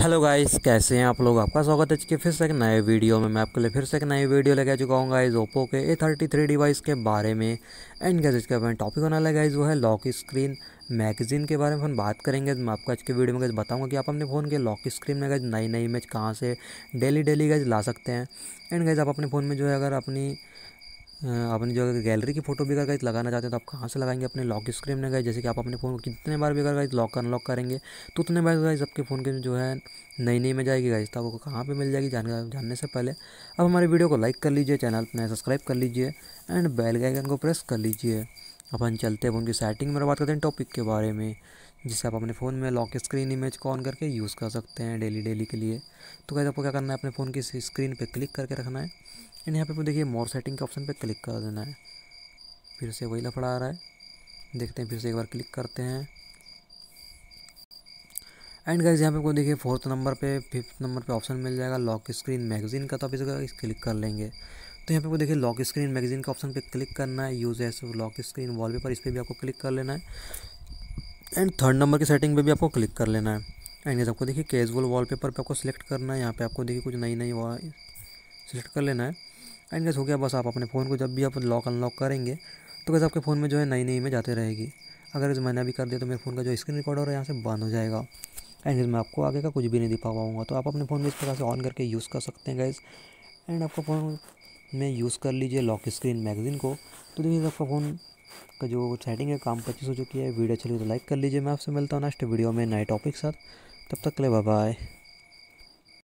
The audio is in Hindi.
हेलो गाइस कैसे हैं आप लोग आपका स्वागत है कि फिर से एक नए वीडियो में मैं आपके लिए फिर से एक नई वीडियो लेके चुका हूँ गाइस ओप्पो के ए थर्टी थ्री डिवाइस के बारे में एंड गैस इसके बारे टॉपिक होने वाला गाइस वो है लॉक स्क्रीन मैगजीन के बारे में हम बात करेंगे मैं आपको आज के वीडियो में गैस बताऊँगा कि आप अपने फ़ोन के लॉक स्क्रीन में गैस नई नई इमेज कहाँ से डेली डेली गैस ला सकते हैं एंड गैस आप अपने फ़ोन में जो है अगर अपनी आपने जो अगर गैलरी की फोटो भी अगर गाइज लगाना चाहते हैं तो आप कहाँ से लगाएंगे अपने लॉक स्क्रीन में गए जैसे कि आप अपने फ़ोन कितने बार भी अगर लॉक अनलॉक करेंगे तो उतने बार गाइज आपके फ़ोन के जो है नई नई में जाएगी गाइज तो आपको कहाँ पर मिल जाएगी जान जानने से पहले अब हमारे वीडियो को लाइक कर लीजिए चैनल अपने सब्सक्राइब कर लीजिए एंड बेल आइकन को प्रेस कर लीजिए अपन चलते हैं उनकी सेटिंग में बात करते हैं टॉपिक के बारे में जिसे आप अपने फ़ोन में लॉक स्क्रीन इमेज को ऑन करके यूज़ कर सकते हैं डेली डेली के लिए तो कैसे आपको क्या करना है अपने फ़ोन की स्क्रीन पर क्लिक करके रखना है एंड यहाँ पे आपको देखिए मोर सेटिंग के ऑप्शन पर क्लिक कर देना है फिर से वही लफड़ा आ रहा है देखते हैं फिर से एक बार क्लिक करते हैं एंड गाइज यहाँ पे आपको देखिए फोर्थ नंबर पे फिफ्थ नंबर पे ऑप्शन मिल जाएगा लॉक स्क्रीन मैगजीन का तो आप इसका क्लिक कर लेंगे तो यहाँ पे आपको देखिए लॉक स्क्रीन मैगजीन का ऑप्शन पे क्लिक करना है use as lock screen wallpaper इस पर भी आपको क्लिक कर लेना है एंड थर्ड नंबर की सेटिंग पे भी आपको क्लिक कर लेना है एंड ये आपको देखिए कैजुअल वॉलपेपर पे आपको सिलेक्ट करना है यहाँ पे आपको देखिए कुछ नई नई वहाँ सिलेक्ट कर लेना है एंड कैसे हो गया बस आप अपने फ़ोन को जब भी आप लॉक अनलॉक करेंगे तो कैसे आपके फ़ोन में जो है नई नई इमेज आते रहेगी अगर इस मैंने अभी कर दिया तो मेरे फ़ोन का जो स्क्रीन रिकॉर्डर है यहाँ से बंद हो जाएगा एंड मैं आपको आगे का कुछ भी नहीं दिखा पाऊँगा तो आप अपने फ़ोन में इस प्रकार से ऑन करके यूज़ कर सकते हैं गैस एंड आपका फ़ोन में यूज़ कर लीजिए लॉक स्क्रीन मैगज़ीन को तो देखिए आपका फ़ोन का जो सेटिंग है काम पच्चीस हो चुकी है वीडियो अच्छी लगी तो लाइक कर लीजिए मैं आपसे मिलता हूँ नेक्स्ट वीडियो में नए टॉपिक साथ तब तक ले बाय